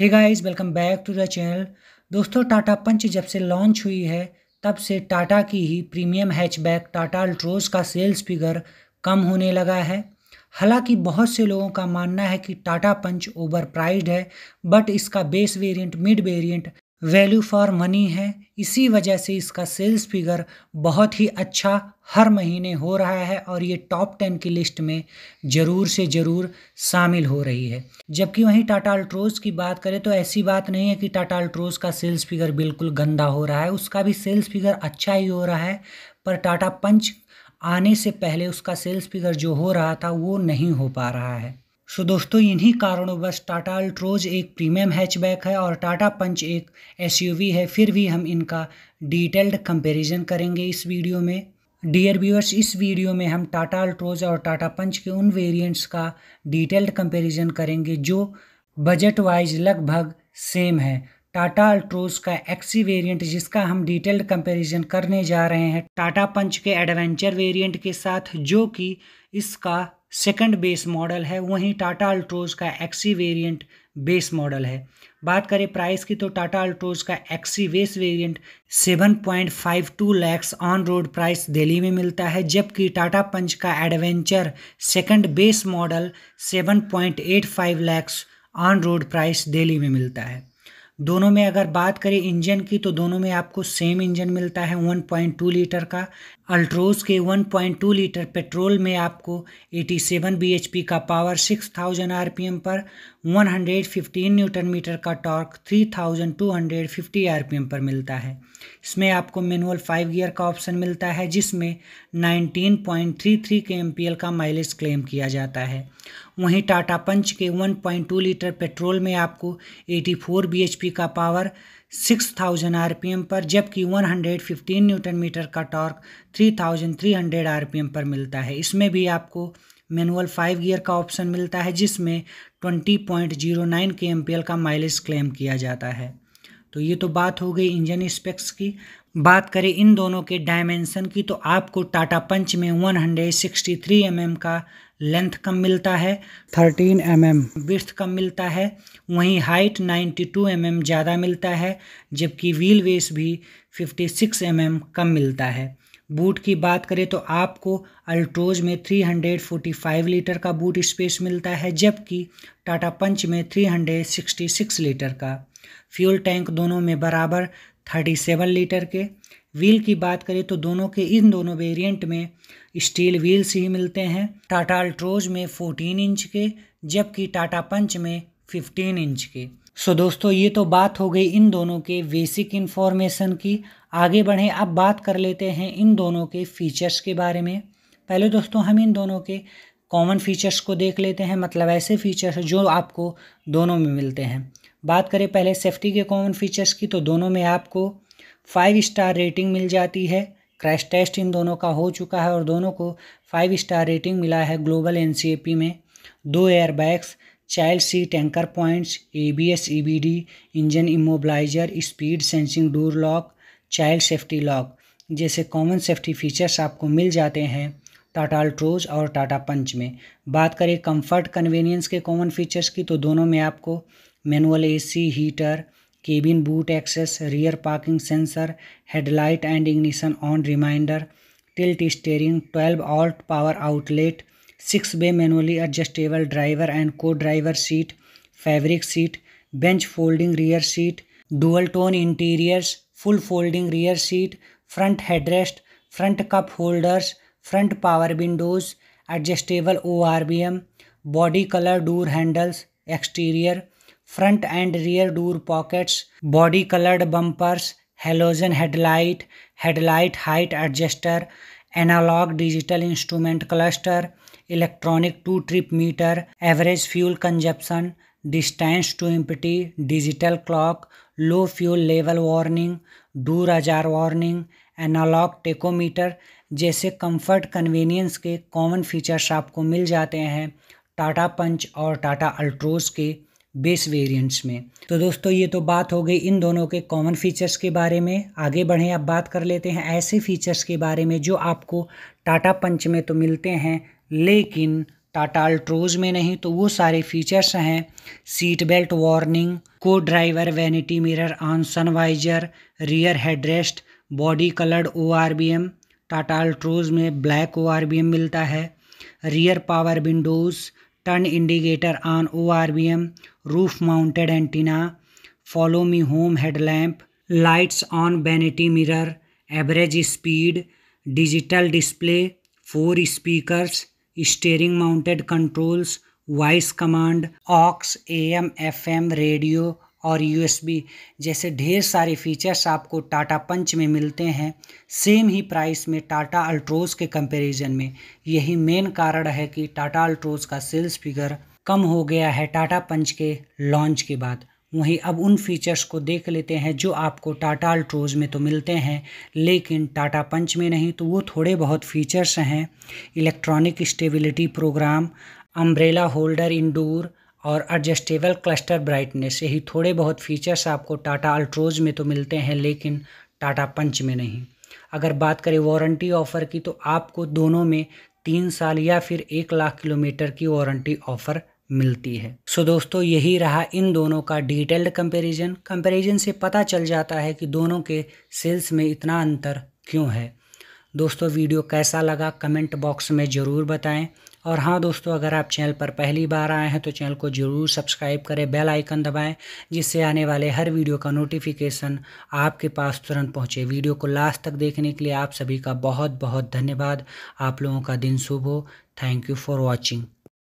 hey guys welcome back to the channel दोस्तों टाटा पंच जब से लॉन्च हुई है तब से टाटा की ही प्रीमियम हैचबैक टाटा अल्ट्रोज का सेल्स फिगर कम होने लगा है हालांकि बहुत से लोगों का मानना है कि टाटा पंच ओवर प्राइज है बट इसका base variant mid variant value for money है इसी वजह से इसका सेल्स फिगर बहुत ही अच्छा हर महीने हो रहा है और ये टॉप टेन की लिस्ट में ज़रूर से ज़रूर शामिल हो रही है जबकि वहीं टाटा अल्ट्रोज़ की बात करें तो ऐसी बात नहीं है कि टाटा अल्ट्रोज़ का सेल्स फिगर बिल्कुल गंदा हो रहा है उसका भी सेल्स फिगर अच्छा ही हो रहा है पर टाटा पंच आने से पहले उसका सेल्स फिगर जो हो रहा था वो नहीं हो पा रहा है सो so, दोस्तों इन्हीं कारणों बस टाटा अल्ट्रोज एक प्रीमियम हैचबैक है और टाटा पंच एक एसयूवी है फिर भी हम इनका डिटेल्ड कंपैरिजन करेंगे इस वीडियो में डियर व्यूअर्स इस वीडियो में हम टाटा अल्ट्रोज और टाटा पंच के उन वेरिएंट्स का डिटेल्ड कंपैरिजन करेंगे जो बजट वाइज लगभग सेम है टाटा अल्ट्रोज का एक्सी वेरिएंट जिसका हम डिटेल्ड कंपैरिजन करने जा रहे हैं टाटा पंच के एडवेंचर वेरिएंट के साथ जो कि इसका सेकंड बेस मॉडल है वहीं टाटा अल्ट्रोज का एक्सी वेरिएंट बेस मॉडल है बात करें प्राइस की तो टाटा अल्ट्रोज का XE base variant 7.52 lakhs on road price Delhi में मिलता है जबकि टाटा पंच का adventure second base model 7.85 lakhs on road price Delhi में मिलता है दोनों में अगर बात करें इंजन की तो दोनों में आपको सेम इंजन मिलता है 1.2 लीटर का अल्ट्रोज के 1.2 लीटर पेट्रोल में आपको 87 bhp का पावर 6000 आरपीएम पर 115 न्यूटन मीटर का टॉर्क 3250 आरपीएम पर मिलता है इसमें आपको मैनुअल फाइव गियर का ऑप्शन मिलता है जिसमें 19.33 के एम का माइलेज क्लेम किया जाता है वहीं टाटा पंच के 1.2 लीटर पेट्रोल में आपको 84 bhp का पावर 6000 आरपीएम पर जबकि 115 न्यूटन मीटर का टॉर्क 3300 आरपीएम पर मिलता है इसमें भी आपको मैनुअल फाइव गियर का ऑप्शन मिलता है जिसमें 20.09 के एम का माइलेज क्लेम किया जाता है तो ये तो बात हो गई इंजन स्पेक्स की बात करें इन दोनों के डायमेंशन की तो आपको टाटा पंच में 163 हंड्रेड mm का लेंथ कम मिलता है थर्टीन एम एम विथ कम मिलता है वहीं height ninety two M M ज़्यादा मिलता है जबकि व्हील वेस भी फिफ्टी सिक्स एम एम कम मिलता है बूट की बात करें तो आपको अल्ट्रोज में 345 लीटर का बूट स्पेस मिलता है जबकि टाटा पंच में 366 लीटर का फ्यूल टैंक दोनों में बराबर 37 लीटर के व्हील की बात करें तो दोनों के इन दोनों वेरिएंट में स्टील व्हील्स ही मिलते हैं टाटा अल्ट्रोज में फोर्टीन इंच के जबकि टाटा पंच में फिफ्टीन इंच के सो so दोस्तों ये तो बात हो गई इन दोनों के बेसिक इन्फॉर्मेशन की आगे बढ़ें अब बात कर लेते हैं इन दोनों के फीचर्स के बारे में पहले दोस्तों हम इन दोनों के कॉमन फीचर्स को देख लेते हैं मतलब ऐसे फीचर्स जो आपको दोनों में मिलते हैं बात करें पहले सेफ्टी के कॉमन फीचर्स की तो दोनों में आपको फाइव स्टार रेटिंग मिल जाती है क्रैश टेस्ट इन दोनों का हो चुका है और दोनों को फाइव स्टार रेटिंग मिला है ग्लोबल एन में दो airbags child seat anchor points A B S E B D engine immobiliser speed sensing door lock child safety lock जैसे कॉमन सेफ्टी फीचर्स आपको मिल जाते हैं टाटा अल्ट्रोज और टाटा पंच में बात करें कंफर्ट कन्वीनियंस के कॉमन फीचर्स की तो दोनों में आपको manual AC heater cabin boot access rear parking sensor headlight and ignition on reminder tilt steering twelve volt power outlet six way manually adjustable driver and co driver seat fabric seat bench folding rear seat dual tone interiors full folding rear seat front headrest front cup holders front power windows adjustable O R V M body colour door handles exterior front and rear door pockets body coloured bumpers halogen headlight headlight height adjuster analogue digital instrument cluster electronic two trip meter average fuel consumption distance to empty digital clock low fuel level warning door ajar warning analogue tachometer जैसे comfort convenience के common features आपको मिल जाते हैं टाटा पंच और टाटा अल्ट्रोज के base variants में तो दोस्तों ये तो बात हो गई इन दोनों के कॉमन फीचर्स के बारे में आगे बढ़ें अब बात कर लेते हैं ऐसे फीचर्स के बारे में जो आपको टाटा पंच में तो मिलते हैं लेकिन टाटा अल्ट्रोज में नहीं तो वो सारे फीचर्स हैं सीट बेल्ट वार्निंग को driver vanity mirror on sun visor rear headrest body coloured ओ टाटा अल्ट्रोज में ब्लैक ओ मिलता है rear power windows turn indicator on O R V M roof mounted antenna follow me home headlamp lights on vanity mirror average speed digital display four speakers steering mounted controls voice command aux A M F M radio और USB जैसे ढेर सारे features आपको Tata Punch में मिलते हैं same ही price में टाटा अल्ट्रोज़ के कंपैरिजन में यही मेन कारण है कि टाटा अल्ट्रोज़ का सेल्स फिगर कम हो गया है टाटा पंच के लॉन्च के बाद वहीं अब उन फीचर्स को देख लेते हैं जो आपको टाटा अल्ट्रोज़ में तो मिलते हैं लेकिन टाटा पंच में नहीं तो वो थोड़े बहुत फीचर्स हैं electronic stability programme umbrella holder indoor और एडजस्टेबल क्लस्टर ब्राइटनेस यही थोड़े बहुत फीचर्स आपको टाटा अल्ट्रोज में तो मिलते हैं लेकिन टाटा पंच में नहीं अगर बात करें वारंटी ऑफ़र की तो आपको दोनों में तीन साल या फिर एक लाख किलोमीटर की वारंटी ऑफ़र मिलती है सो so दोस्तों यही रहा इन दोनों का डिटेल्ड कंपैरिजन कंपैरिजन से पता चल जाता है कि दोनों के सेल्स में इतना अंतर क्यों है दोस्तों वीडियो कैसा लगा कमेंट बॉक्स में ज़रूर बताएं और हाँ दोस्तों अगर आप चैनल पर पहली बार आए हैं तो चैनल को ज़रूर सब्सक्राइब करें बेल आइकन दबाएं जिससे आने वाले हर वीडियो का नोटिफिकेशन आपके पास तुरंत पहुंचे वीडियो को लास्ट तक देखने के लिए आप सभी का बहुत बहुत धन्यवाद आप लोगों का दिन शुभ हो थैंक यू फॉर वॉचिंग